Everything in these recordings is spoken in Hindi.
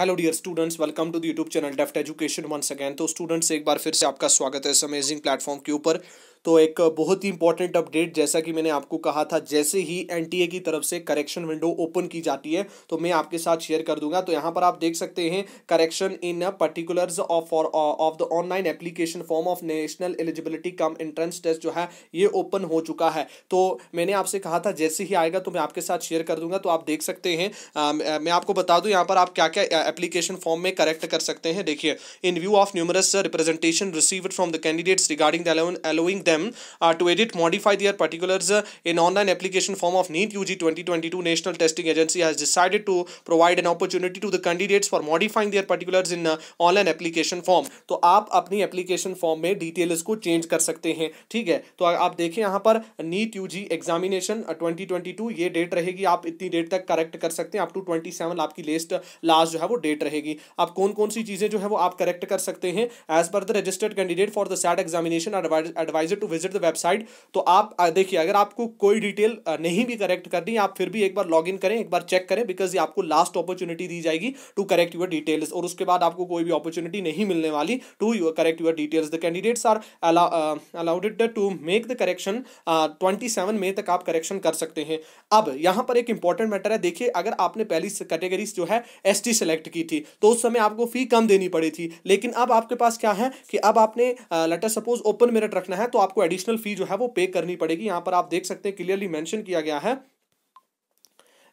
hello dear students welcome to the YouTube channel Deft Education once again तो स्टूडेंट्स एक बार फिर से आपका स्वागत है इस अमेजिंग प्लेटफॉर्म के ऊपर तो एक बहुत ही इंपॉर्टेंट अपडेट जैसा कि मैंने आपको कहा था जैसे ही एन की तरफ से करेक्शन विंडो ओपन की जाती है तो मैं आपके साथ शेयर कर दूंगा तो यहाँ पर आप देख सकते हैं correction in particulars of of the online application form of National Eligibility cum Entrance Test जो है ये ओपन हो चुका है तो मैंने आपसे कहा था जैसे ही आएगा तो मैं आपके साथ शेयर कर दूंगा तो आप देख सकते हैं आ, मैं आपको बता दूं यहाँ पर आप क्या क्या एप्लीकेशन फॉर्म में करेक्ट कर सकते हैं देखिए in view of numerous representation received from the candidates regarding the allowing them uh, to edit, modify their particulars in online application form of NEET UG 2022 National Testing Agency has decided to provide an opportunity to the candidates for modifying their particulars in uh, online application form तो आप अपनी application form में details को change कर सकते हैं ठीक है तो आप देखें यहाँ पर NEET UG examination 2022 ये date रहेगी आप इतनी date तक correct कर सकते हैं up to 27 आपकी list last जो है वो date रहेगी आप कौन कौन सी चीज़ें जो है वो आप correct कर सकते हैं as per the registered candidate for the said examination advise to visit the website तो आप देखिए अगर आपको कोई डिटेल नहीं भी करेक्ट करनी आप फिर भी एक बार लॉग इन करें एक बार चेक करें बिकॉज ये आपको लास्ट अपॉर्चुनिटी दी जाएगी टू करेक्ट यूर डिटेल्स और उसके बाद आपको कोई भी अपॉर्चुनिटी नहीं मिलने वाली to your correct your details the candidates are allowed to make the correction twenty seven May तक आप करेक्शन कर सकते हैं अब यहाँ पर एक इंपॉर्टेंट मैटर है देखिए अगर आपने पहली कैटेगरी जो है एस टी सेलेक्ट की थी तो उस समय आपको फी कम देनी पड़ी थी लेकिन अब आपके पास क्या है कि अब आपने लेटर सपोज ओपन मेरिट रखना है तो आप आपको एडिशनल फी जो है वो पे करनी पड़ेगी यहाँ पर आप देख सकते हैं क्लियरली मैंशन किया गया है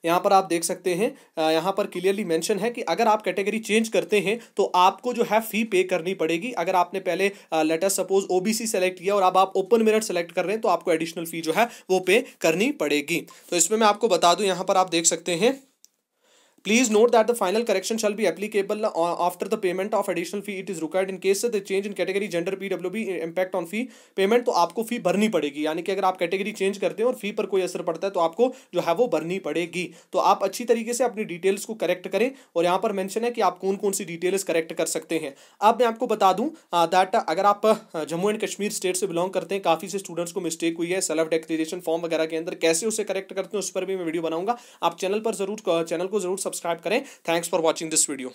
यहाँ पर आप देख सकते हैं यहाँ पर क्लियरली मेंशन है कि अगर आप कैटेगरी चेंज करते हैं तो आपको जो है फी पे करनी पड़ेगी अगर आपने पहले लेटर सपोज ओबीसी सेलेक्ट किया और अब आप ओपन मेरिट सेलेक्ट कर रहे हैं तो आपको एडिशनल फी जो है वो पे करनी पड़ेगी तो इसमें मैं आपको बता दूँ यहाँ पर आप देख सकते हैं please note Please the final correction final correction shall after the payment of additional fee it is It in case the change in change gender P W PWB impact on fee payment तो आपको फी भरनी पड़ेगी यानी कि अगर आप कैटेगरी चेंज करते हैं और फी पर कोई असर पड़ता है तो आपको जो है वो भरनी पड़ेगी तो आप अच्छी तरीके से अपनी डिटेल्स को करेक्ट करें और यहाँ पर मैंशन है कि आप कौन कौन सी डिटेल्स करेक्ट कर सकते हैं अब मैं आपको बता दूँ दैट uh, अगर आप uh, Jammu and Kashmir state से बिलोंग करते हैं काफ़ी से स्टूडेंट्स को मिस्टेक हुई है सेल्फ डिक्लेरेशन फॉर्म वगैरह के अंदर कैसे उसे करेक्ट करते हैं उस पर भी मैं वीडियो बनाऊंगा आप चैनल पर जरूर चैनल uh, को जरूर सब्सक्राइब सब्सक्राइब करें thanks for watching this video